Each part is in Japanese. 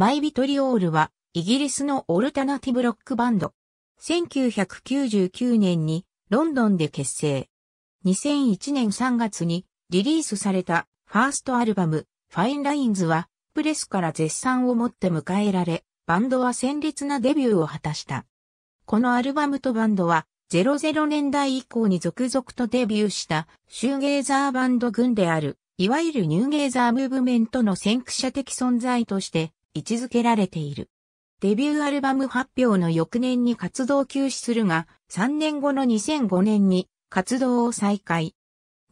マイビトリオールは、イギリスのオルタナティブロックバンド。1999年にロンドンで結成。2001年3月にリリースされたファーストアルバム、ファインラインズは、プレスから絶賛をもって迎えられ、バンドは鮮烈なデビューを果たした。このアルバムとバンドは、00年代以降に続々とデビューしたシューゲーザーバンド群である、いわゆるニューゲーザームーブメントの先駆者的存在として位置づけられている。デビューアルバム発表の翌年に活動休止するが、3年後の2005年に活動を再開。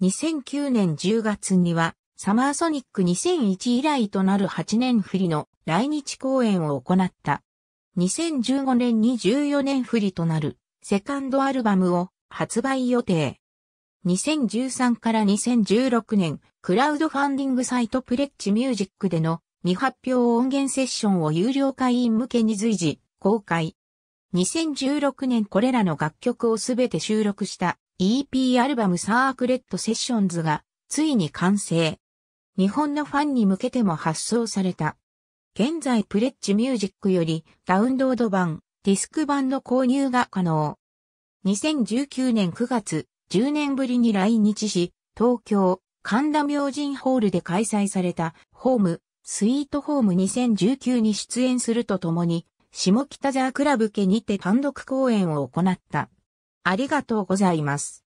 2009年10月には、サマーソニック2001以来となる8年振りの来日公演を行った。2015年に14年振りとなるセカンドアルバムを発売予定。2013から2016年、クラウドファンディングサイトプレッチミュージックでの未発表音源セッションを有料会員向けに随時公開。2016年これらの楽曲をすべて収録した EP アルバムサークレットセッションズがついに完成。日本のファンに向けても発送された。現在プレッチミュージックよりダウンロード版、ディスク版の購入が可能。2019年9月、10年ぶりに来日し、東京、神田明神ホールで開催されたホームスイートホーム2019に出演するとともに、下北沢クラブ家にて単独公演を行った。ありがとうございます。